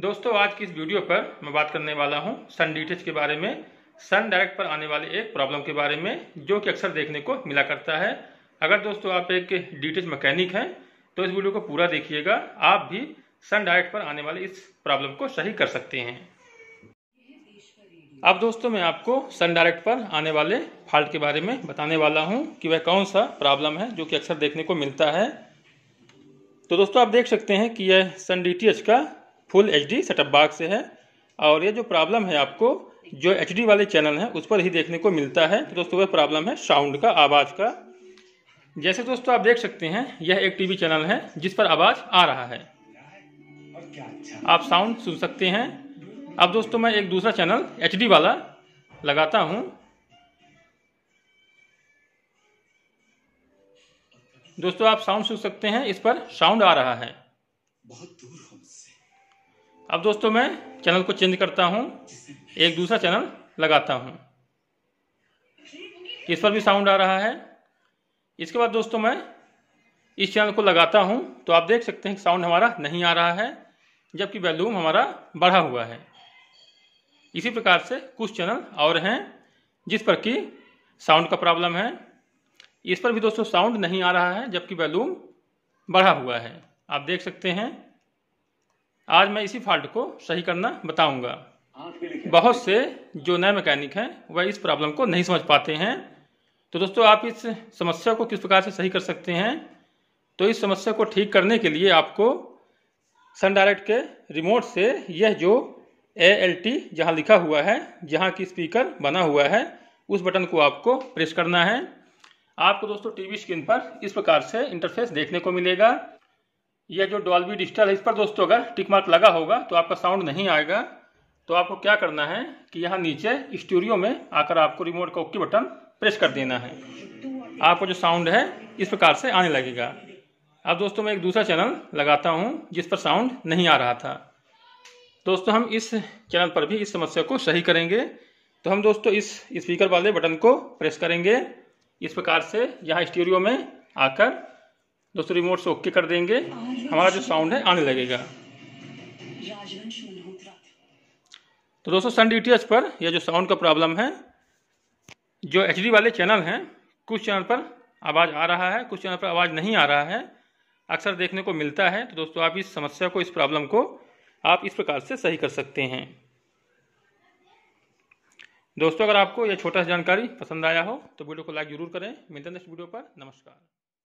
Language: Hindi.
दोस्तों आज की इस वीडियो पर मैं बात करने वाला हूं सन डीटेच के बारे में सन डायरेक्ट पर आने वाले एक प्रॉब्लम के बारे में जो कि अक्सर देखने को मिला करता है अगर दोस्तों आप एक डीटेच मैकेनिक हैं तो इस वीडियो को पूरा देखिएगा आप भी सन डायरेक्ट पर आने वाले इस प्रॉब्लम को सही कर सकते हैं अब दोस्तों मैं आपको सन डायरेक्ट पर आने वाले फॉल्ट के बारे में बताने वाला हूँ कि वह कौन सा प्रॉब्लम है जो कि अक्सर देखने को मिलता है तो दोस्तों आप देख सकते हैं कि यह सन डी का फुल एच डी सेटअप बाग से है और ये जो प्रॉब्लम है आपको जो एच डी वाले चैनल हैं उस पर ही देखने को मिलता है तो दोस्तों वह प्रॉब्लम है साउंड का आवाज़ का जैसे दोस्तों आप देख सकते हैं यह एक टीवी चैनल है जिस पर आवाज़ आ रहा है आप साउंड सुन सकते हैं अब दोस्तों मैं एक दूसरा चैनल एच वाला लगाता हूँ दोस्तों आप साउंड सुन सकते हैं इस पर साउंड आ रहा है बहुत दूर अब दोस्तों मैं चैनल को चेंज करता हूँ एक दूसरा चैनल लगाता हूँ इस पर भी साउंड आ रहा है इसके बाद दोस्तों मैं इस चैनल को लगाता हूँ तो आप देख सकते हैं साउंड हमारा नहीं आ रहा है जबकि वैल्यूम हमारा बढ़ा हुआ है इसी प्रकार से कुछ चैनल और हैं जिस पर कि साउंड का प्रॉब्लम है इस पर भी दोस्तों साउंड नहीं आ रहा है जबकि वैल्यूम बढ़ा हुआ है आप देख सकते हैं आज मैं इसी फॉल्ट को सही करना बताऊंगा बहुत से जो नए मैकेनिक हैं वह इस प्रॉब्लम को नहीं समझ पाते हैं तो दोस्तों आप इस समस्या को किस प्रकार से सही कर सकते हैं तो इस समस्या को ठीक करने के लिए आपको सन डायरेक्ट के रिमोट से यह जो ए एल टी जहाँ लिखा हुआ है जहाँ की स्पीकर बना हुआ है उस बटन को आपको प्रेस करना है आपको दोस्तों टीवी स्क्रीन पर इस प्रकार से इंटरफेस देखने को मिलेगा यह जो डॉल्बी डिजिटल है इस पर दोस्तों अगर टिक मार्क लगा होगा तो आपका साउंड नहीं आएगा तो आपको क्या करना है कि यहाँ नीचे स्टूडियो में आकर आपको रिमोट का ओके बटन प्रेस कर देना है आपको जो साउंड है इस प्रकार से आने लगेगा अब दोस्तों मैं एक दूसरा चैनल लगाता हूँ जिस पर साउंड नहीं आ रहा था दोस्तों हम इस चैनल पर भी इस समस्या को सही करेंगे तो हम दोस्तों इस स्पीकर वाले बटन को प्रेस करेंगे इस प्रकार से यहाँ स्टूडियो में आकर दोस्तों रिमोट से ओके कर देंगे हमारा जो साउंड है आने लगेगा तो दोस्तों सन डी पर यह जो साउंड का प्रॉब्लम है जो एच वाले चैनल हैं कुछ चैनल पर आवाज़ आ रहा है कुछ चैनल पर आवाज़ नहीं आ रहा है अक्सर देखने को मिलता है तो दोस्तों आप इस समस्या को इस प्रॉब्लम को आप इस प्रकार से सही कर सकते हैं दोस्तों अगर आपको यह छोटा सा जानकारी पसंद आया हो तो वीडियो को लाइक जरूर करें मिलते हैं नेक्स्ट वीडियो पर नमस्कार